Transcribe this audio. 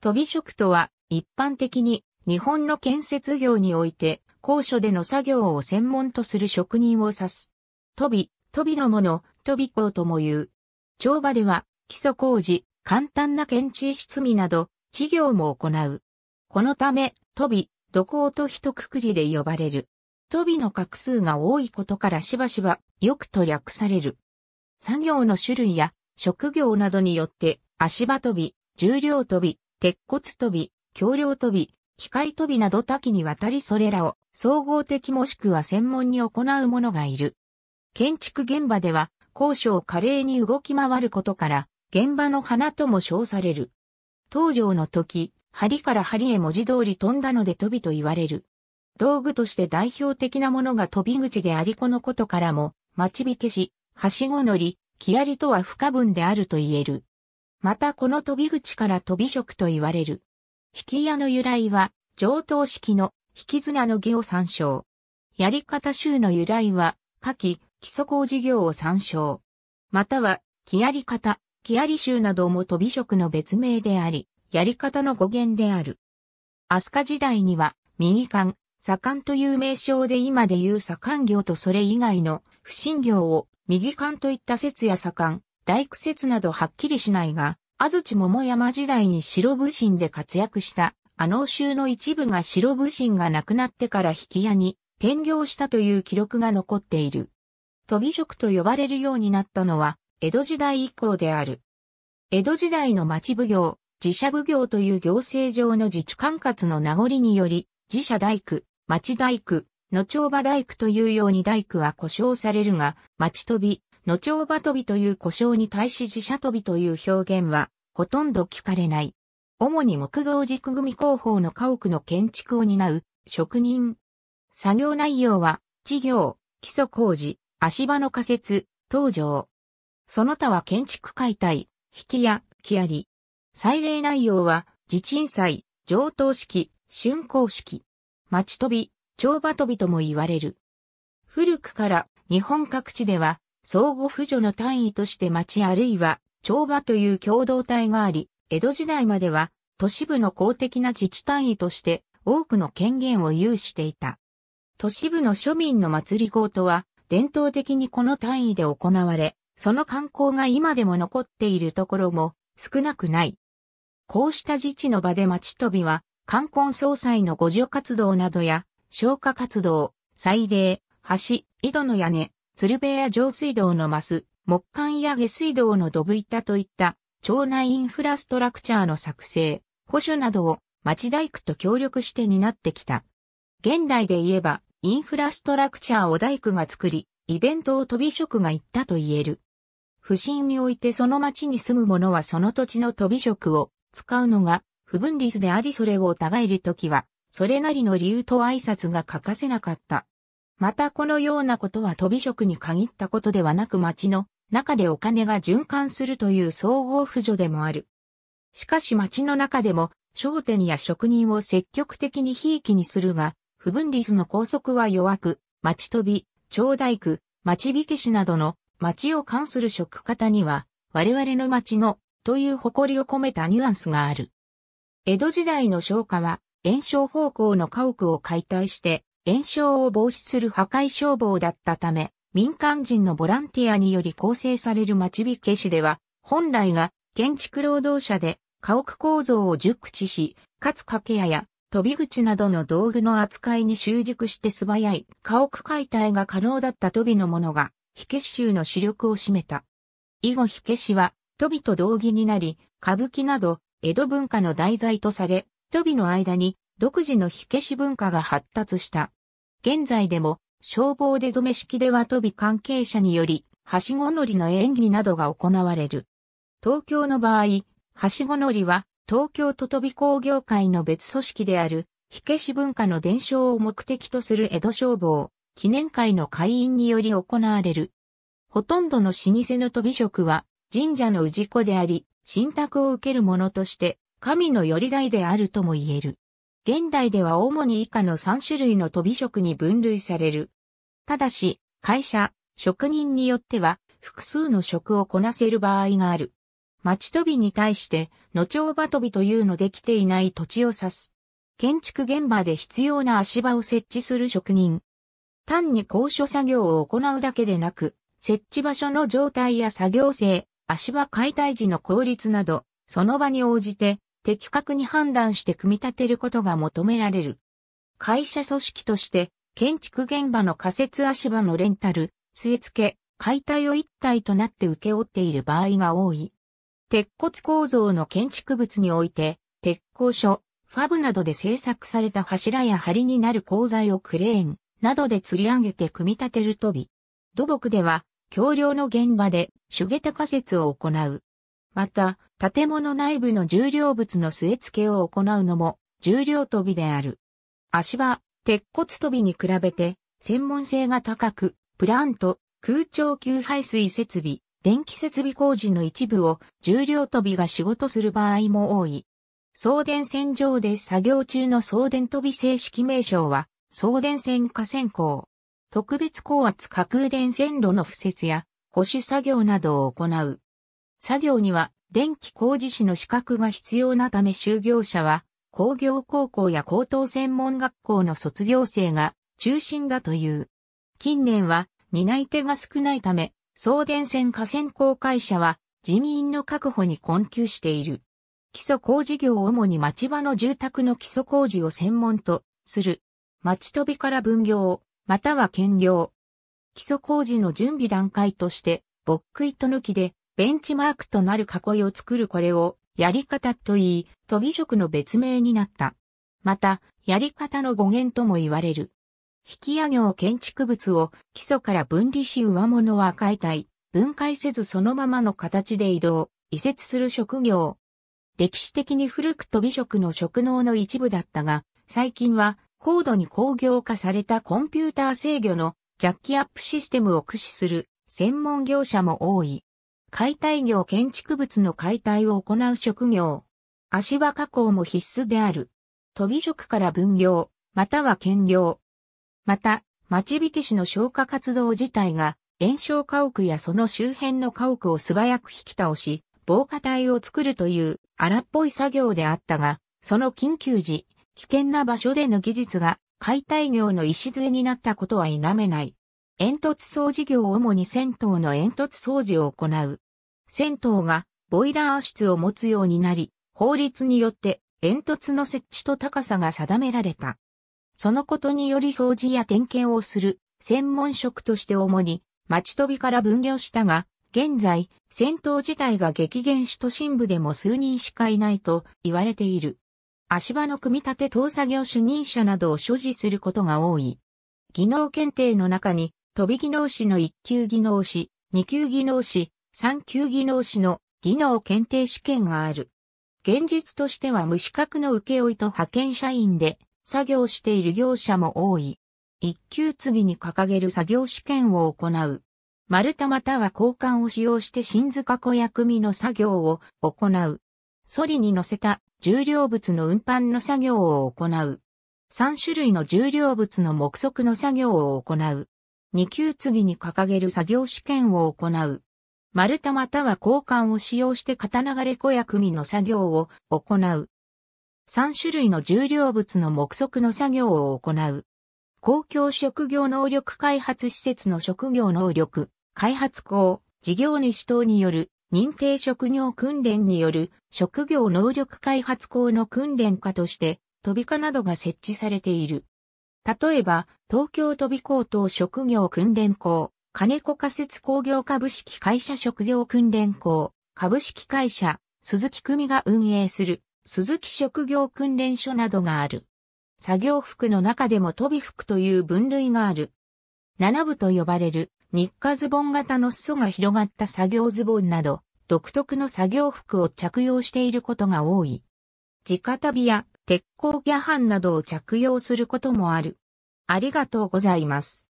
飛び職とは、一般的に、日本の建設業において、高所での作業を専門とする職人を指す。飛び、飛びのもの、飛び工とも言う。帳場では、基礎工事、簡単な検知室見など、事業も行う。このため、飛び、土工と一括りで呼ばれる。飛びの画数が多いことからしばしば、よくと略される。作業の種類や、職業などによって、足場飛び、重量飛び、鉄骨飛び、橋梁飛び、機械飛びなど多岐にわたりそれらを総合的もしくは専門に行う者がいる。建築現場では高所華麗に動き回ることから現場の花とも称される。登場の時、針から針へ文字通り飛んだので飛びと言われる。道具として代表的なものが飛び口でありこのことからも、待ち引けし、はしご乗り、木りとは不可分であると言える。またこの飛び口から飛び職と言われる。引き矢の由来は、上等式の引き綱の儀を参照。やり方集の由来は、下記、基礎工事業を参照。または、木やり方、木やり集なども飛び職の別名であり、やり方の語源である。飛鳥時代には、右官、左官という名称で今で言う左官業とそれ以外の不審業を右官といった説や左官、大苦節などはっきりしないが、安土桃山時代に白武神で活躍したあの州の一部が白武神が亡くなってから引き屋に転業したという記録が残っている。飛び職と呼ばれるようになったのは、江戸時代以降である。江戸時代の町奉行、自社奉行という行政上の自治管轄の名残により、自社大工、町大工、野町場大工というように大工は故障されるが、町飛び、野鳥場飛びという故障に対し自社飛びという表現は、ほとんど聞かれない。主に木造軸組工法の家屋の建築を担う、職人。作業内容は、事業、基礎工事、足場の仮設、登場。その他は建築解体、引きや、木あり。祭礼内容は、地鎮祭、上等式、竣工式。町飛び、蝶場飛びとも言われる。古くから日本各地では相互扶助の単位として町あるいは町場という共同体があり、江戸時代までは都市部の公的な自治単位として多くの権限を有していた。都市部の庶民の祭りごとは伝統的にこの単位で行われ、その観光が今でも残っているところも少なくない。こうした自治の場で町飛びは、冠婚葬祭の互助活動などや、消火活動、祭礼、橋、井戸の屋根、鶴瓶や上水道のマス、木管や下水道のドブ板といった町内インフラストラクチャーの作成、保守などを町大工と協力して担ってきた。現代で言えば、インフラストラクチャーを大工が作り、イベントを飛び職が行ったと言える。不審においてその町に住む者はその土地の飛び職を使うのが不分立でありそれを疑えるときは、それなりの理由と挨拶が欠かせなかった。またこのようなことは飛び職に限ったことではなく町の中でお金が循環するという総合扶助でもある。しかし町の中でも商店や職人を積極的に悲劇にするが、不分率の拘束は弱く、町飛び、町大工、町火消しなどの町を関する職方には、我々の町のという誇りを込めたニュアンスがある。江戸時代の商家は、炎症方向の家屋を解体して、炎症を防止する破壊消防だったため、民間人のボランティアにより構成される町火消しでは、本来が建築労働者で家屋構造を熟知し、かつ掛け屋や飛び口などの道具の扱いに習熟して素早い家屋解体が可能だった飛びのものが、火消し衆の主力を占めた。以後火消しは、飛びと同義になり、歌舞伎など江戸文化の題材とされ、飛びの間に独自の火消し文化が発達した。現在でも、消防出染式では飛び関係者により、はしご乗りの演技などが行われる。東京の場合、はしご乗りは、東京と飛び工業会の別組織である、火消し文化の伝承を目的とする江戸消防、記念会の会員により行われる。ほとんどの老舗の飛び職は、神社の氏子であり、信託を受けるものとして、神の寄り台であるとも言える。現代では主に以下の3種類の飛び職に分類される。ただし、会社、職人によっては複数の職をこなせる場合がある。町飛びに対して、野丁場飛びというのできていない土地を指す。建築現場で必要な足場を設置する職人。単に高所作業を行うだけでなく、設置場所の状態や作業性、足場解体時の効率など、その場に応じて的確に判断して組み立てることが求められる。会社組織として、建築現場の仮設足場のレンタル、据え付け、解体を一体となって受け負っている場合が多い。鉄骨構造の建築物において、鉄工所、ファブなどで製作された柱や梁になる鋼材をクレーンなどで吊り上げて組み立てる飛び。土木では、橋梁の現場で手下駄仮設を行う。また、建物内部の重量物の据え付けを行うのも、重量飛びである。足場、鉄骨飛びに比べて、専門性が高く、プラント、空調給排水設備、電気設備工事の一部を重量飛びが仕事する場合も多い。送電線上で作業中の送電飛び正式名称は、送電線下線工。特別高圧架空電線路の敷設や、保守作業などを行う。作業には電気工事士の資格が必要なため就業者は工業高校や高等専門学校の卒業生が中心だという。近年は担い手が少ないため、送電線河川公会社は人員の確保に困窮している。基礎工事業を主に町場の住宅の基礎工事を専門とする。町飛びから分業、または兼業。基礎工事の準備段階として、ボック糸抜きでベンチマークとなる囲いを作るこれをやり方といい、飛び職の別名になった。また、やり方の語源とも言われる。引き上げを建築物を基礎から分離し上物は解体、分解せずそのままの形で移動、移設する職業。歴史的に古く飛び職の職能の一部だったが、最近は高度に工業化されたコンピューター制御のジャッキアップシステムを駆使する専門業者も多い。解体業建築物の解体を行う職業。足場加工も必須である。飛び職から分業、または兼業。また、町引市の消火活動自体が、炎症家屋やその周辺の家屋を素早く引き倒し、防火帯を作るという荒っぽい作業であったが、その緊急時、危険な場所での技術が解体業の礎になったことは否めない。煙突掃除業を主に銭湯の煙突掃除を行う。銭湯がボイラー室を持つようになり、法律によって煙突の設置と高さが定められた。そのことにより掃除や点検をする専門職として主に町飛びから分業したが、現在、銭湯自体が激減し都心部でも数人しかいないと言われている。足場の組み立て等作業主任者などを所持することが多い。技能検定の中に飛び技能士の1級技能士、2級技能士、3級技能士の技能検定試験がある。現実としては無資格の請負と派遣社員で作業している業者も多い。一級次に掲げる作業試験を行う。丸太または交換を使用して新塚小薬味の作業を行う。ソリに乗せた重量物の運搬の作業を行う。3種類の重量物の目測の作業を行う。2級継に掲げる作業試験を行う。丸太または交換を使用して型流れ小や組の作業を行う。3種類の重量物の目測の作業を行う。公共職業能力開発施設の職業能力、開発校、事業主等による認定職業訓練による職業能力開発校の訓練課として、飛び科などが設置されている。例えば、東京飛び高等職業訓練校、金子仮設工業株式会社職業訓練校、株式会社、鈴木組が運営する、鈴木職業訓練所などがある。作業服の中でも飛び服という分類がある。七部と呼ばれる、日課ズボン型の裾が広がった作業ズボンなど、独特の作業服を着用していることが多い。直旅や鉄鋼ギャハンなどを着用することもある。ありがとうございます。